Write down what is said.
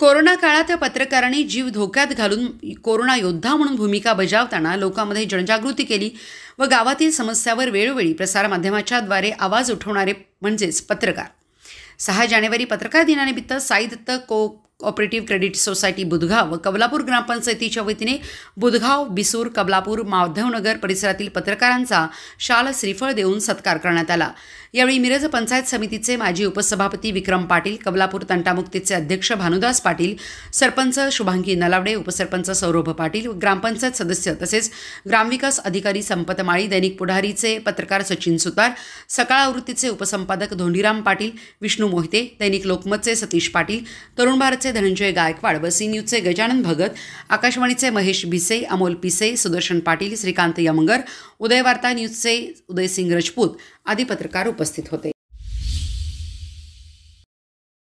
corona काळात या पत्रकारांनी जीव धोक्यात घालून कोरोना योद्धा म्हणून भूमिका बजावताना लोकांमध्ये जनजागृती केली व गावातील समस्यावर वेळोवेळी प्रसारमाध्यमाच्याद्वारे आवाज उठवणारे म्हणजेच पत्रकार सहा जानेवारी पत्रकार दिनानिमित्त साई दत्त को कॉपरेटिव्ह क्रेडिट सोसायटी बुधगाव व कबलापूर ग्रामपंचायतीच्या वतीने बुधगाव बिसूर कबलापूर माधवनगर परिसरातील पत्रकारांचा शाल श्रीफळ देऊन सत्कार करण्यात आला यावेळी मिरज पंचायत समितीचे माजी उपसभापती विक्रम पाटील कबलापूर तंटामुक्तीचे अध्यक्ष भानुदास पाटील सरपंच शुभांगी नलावडे उपसरपंच सौरभ पाटील ग्रामपंचायत सदस्य तसेच ग्रामविकास अधिकारी संपत माळी दैनिक पुढारीचे पत्रकार सचिन सुतार सकाळ आवृत्तीचे उपसंपादक धोंडीराम पाटील विष्णू मोहिते दैनिक लोकमतचे सतीश पाटील तरुण भारतचे धनंजय गायकवाड व सी न्यूजचे गजानन भगत आकाशवाणीचे महेश भिसे अमोल पिसे सुदर्शन पाटील श्रीकांत यमगर उदयवार्ता न्यूजचे उदयसिंग राजपूत आदी पत्रकार उपस्थित होते